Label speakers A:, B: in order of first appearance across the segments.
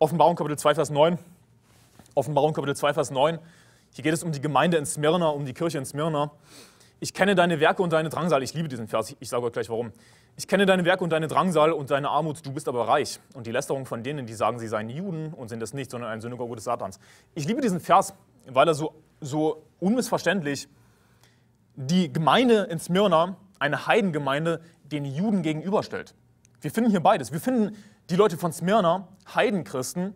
A: Offenbarung Kapitel 2, Vers 9. Offenbarung Kapitel 2, Vers 9. Hier geht es um die Gemeinde in Smyrna, um die Kirche in Smyrna. Ich kenne deine Werke und deine Drangsal. Ich liebe diesen Vers, ich sage euch gleich warum. Ich kenne deine Werke und deine Drangsal und deine Armut, du bist aber reich. Und die Lästerung von denen, die sagen, sie seien Juden und sind es nicht, sondern ein Synagoge des Satans. Ich liebe diesen Vers, weil er so, so unmissverständlich die Gemeinde in Smyrna, eine Heidengemeinde, den Juden gegenüberstellt. Wir finden hier beides. Wir finden die Leute von Smyrna, Heidenchristen,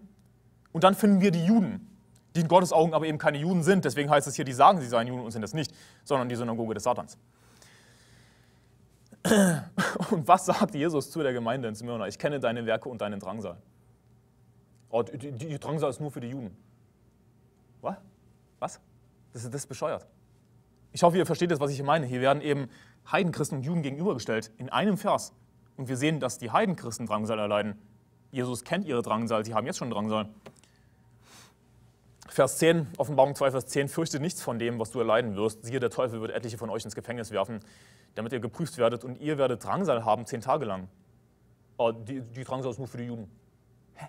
A: und dann finden wir die Juden, die in Gottes Augen aber eben keine Juden sind. Deswegen heißt es hier, die sagen, sie seien Juden und sind es nicht, sondern die Synagoge des Satans. Und was sagt Jesus zu der Gemeinde in Smyrna? Ich kenne deine Werke und deinen Drangsal. Oh, die, die, die Drangsal ist nur für die Juden. Was? Was? Das ist, das ist bescheuert. Ich hoffe, ihr versteht jetzt, was ich hier meine. Hier werden eben Heidenchristen und Juden gegenübergestellt in einem Vers. Und wir sehen, dass die Heidenchristen Drangsal erleiden. Jesus kennt ihre Drangsal, sie haben jetzt schon Drangsal. Vers 10, Offenbarung 2, Vers 10, fürchte nichts von dem, was du erleiden wirst. Siehe, der Teufel wird etliche von euch ins Gefängnis werfen, damit ihr geprüft werdet und ihr werdet Drangsal haben, zehn Tage lang. Aber oh, die, die Drangsal ist nur für die Juden. Hä?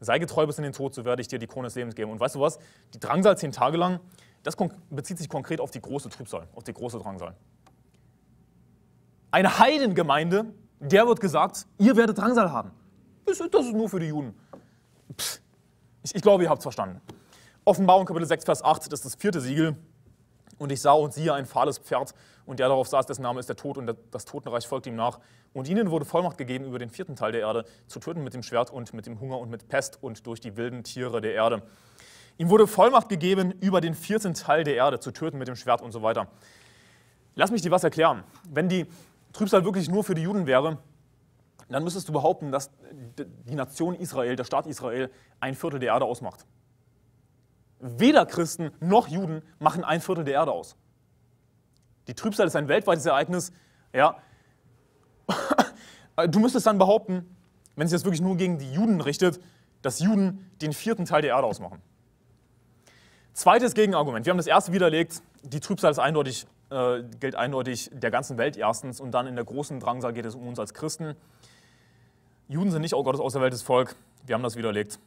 A: Sei getreu bis in den Tod, so werde ich dir die Krone des Lebens geben. Und weißt du was? Die Drangsal zehn Tage lang, das bezieht sich konkret auf die große Trübsal, auf die große Drangsal eine Heidengemeinde, der wird gesagt, ihr werdet Drangsal haben. Das, ist nur für die Juden. Pff, ich, ich glaube, ihr habt es verstanden. Offenbarung Kapitel 6, Vers 8, das ist das vierte Siegel. Und ich sah und siehe ein fahles Pferd, und der darauf saß, dessen Name ist der Tod, und das Totenreich folgte ihm nach. Und ihnen wurde Vollmacht gegeben, über den vierten Teil der Erde zu töten mit dem Schwert und mit dem Hunger und mit Pest und durch die wilden Tiere der Erde. Ihm wurde Vollmacht gegeben, über den vierten Teil der Erde zu töten mit dem Schwert und so weiter. Lass mich dir was erklären. Wenn die Trübsal wirklich nur für die Juden wäre, dann müsstest du behaupten, dass die Nation Israel, der Staat Israel, ein Viertel der Erde ausmacht. Weder Christen noch Juden machen ein Viertel der Erde aus. Die Trübsal ist ein weltweites Ereignis. Ja. Du müsstest dann behaupten, wenn sich das wirklich nur gegen die Juden richtet, dass Juden den vierten Teil der Erde ausmachen. Zweites Gegenargument. Wir haben das erste widerlegt. Die Trübsal ist eindeutig äh, gilt eindeutig der ganzen Welt erstens und dann in der großen Drangsal geht es um uns als Christen. Juden sind nicht, oh Gott, das auserwähltes Volk. Wir haben das widerlegt.